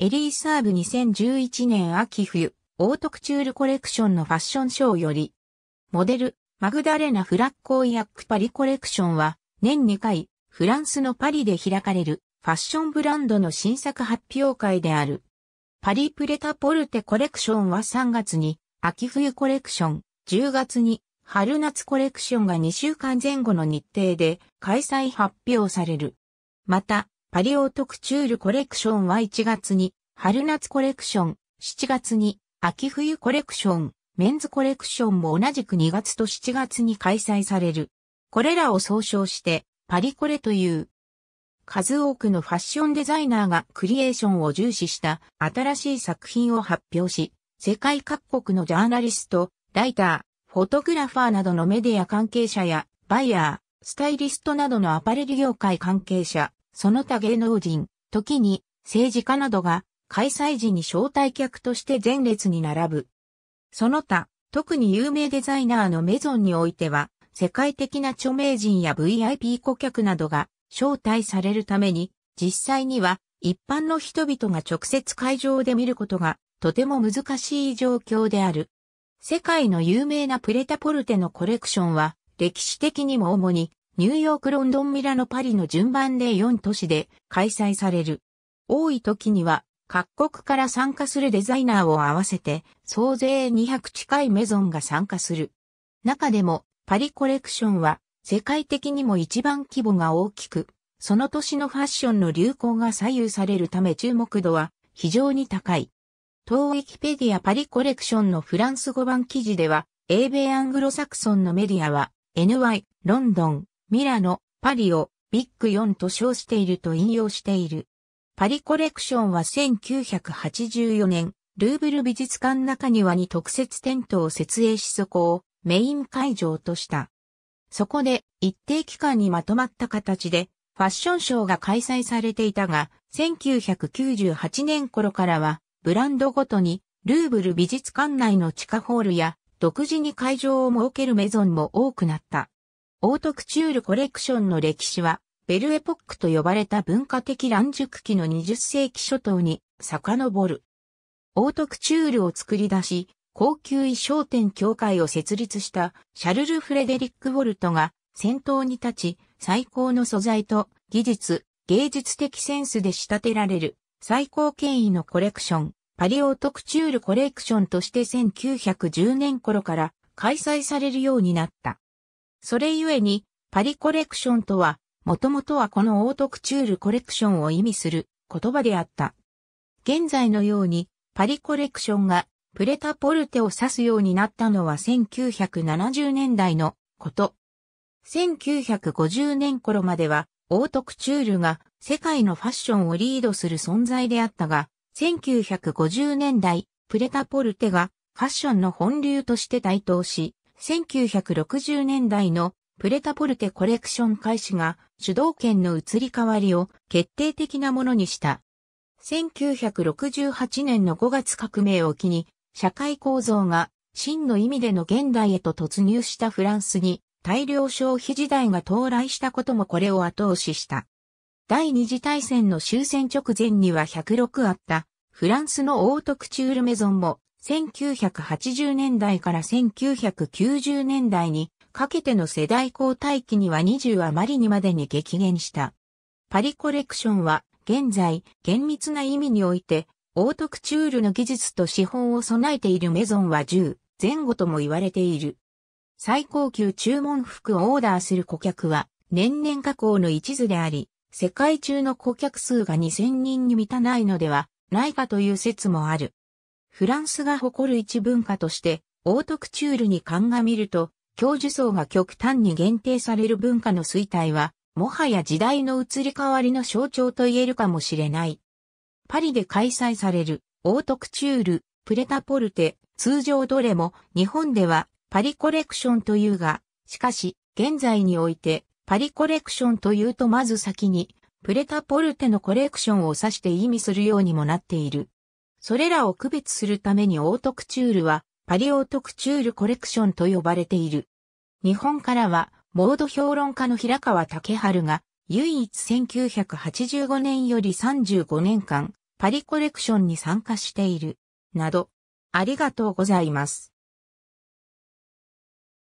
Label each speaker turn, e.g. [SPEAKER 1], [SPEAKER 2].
[SPEAKER 1] エリーサーブ2011年秋冬、オートクチュールコレクションのファッションショーより、モデル、マグダレナ・フラッコーイアック・パリコレクションは、年2回、フランスのパリで開かれる、ファッションブランドの新作発表会である。パリプレタポルテコレクションは3月に、秋冬コレクション、10月に、春夏コレクションが2週間前後の日程で開催発表される。また、パリオートクチュールコレクションは1月に、春夏コレクション、7月に、秋冬コレクション、メンズコレクションも同じく2月と7月に開催される。これらを総称して、パリコレという。数多くのファッションデザイナーがクリエーションを重視した新しい作品を発表し、世界各国のジャーナリスト、ライター、フォトグラファーなどのメディア関係者や、バイヤー、スタイリストなどのアパレル業界関係者、その他芸能人、時に政治家などが開催時に招待客として前列に並ぶ。その他、特に有名デザイナーのメゾンにおいては、世界的な著名人や VIP 顧客などが招待されるために、実際には一般の人々が直接会場で見ることがとても難しい状況である。世界の有名なプレタポルテのコレクションは歴史的にも主にニューヨーク、ロンドン、ミラノ、パリの順番で4都市で開催される。多い時には各国から参加するデザイナーを合わせて総勢200近いメゾンが参加する。中でもパリコレクションは世界的にも一番規模が大きく、その年のファッションの流行が左右されるため注目度は非常に高い。当ウィキペディアパリコレクションのフランス語版記事では、英米アングロサクソンのメディアは NY、ロンドン、ミラノ、パリをビッグ4と称していると引用している。パリコレクションは1984年、ルーブル美術館中庭に特設テントを設営しそこをメイン会場とした。そこで一定期間にまとまった形でファッションショーが開催されていたが、1998年頃からはブランドごとにルーブル美術館内の地下ホールや独自に会場を設けるメゾンも多くなった。オートクチュールコレクションの歴史は、ベルエポックと呼ばれた文化的乱熟期の20世紀初頭に遡る。オートクチュールを作り出し、高級衣装店協会を設立したシャルル・フレデリック・ウォルトが先頭に立ち、最高の素材と技術、芸術的センスで仕立てられる最高権威のコレクション、パリオートクチュールコレクションとして1910年頃から開催されるようになった。それゆえに、パリコレクションとは、もともとはこのオートクチュールコレクションを意味する言葉であった。現在のように、パリコレクションがプレタポルテを指すようになったのは1970年代のこと。1950年頃までは、オートクチュールが世界のファッションをリードする存在であったが、1950年代、プレタポルテがファッションの本流として台頭し、1960年代のプレタポルテコレクション開始が主導権の移り変わりを決定的なものにした。1968年の5月革命を機に、社会構造が真の意味での現代へと突入したフランスに大量消費時代が到来したこともこれを後押しした。第二次大戦の終戦直前には106あったフランスのオートクチュールメゾンも1980年代から1990年代にかけての世代交代期には20余りにまでに激減した。パリコレクションは現在厳密な意味においてオートクチュールの技術と資本を備えているメゾンは10前後とも言われている。最高級注文服をオーダーする顧客は年々加工の一途であり、世界中の顧客数が2000人に満たないのではないかという説もある。フランスが誇る一文化として、オートクチュールに鑑みると、教授層が極端に限定される文化の衰退は、もはや時代の移り変わりの象徴と言えるかもしれない。パリで開催される、オートクチュール、プレタポルテ、通常どれも、日本では、パリコレクションというが、しかし、現在において、パリコレクションというとまず先に、プレタポルテのコレクションを指して意味するようにもなっている。それらを区別するためにオートクチュールはパリオートクチュールコレクションと呼ばれている。日本からはモード評論家の平川竹春が唯一1985年より35年間パリコレクションに参加している。など、ありがとうございます。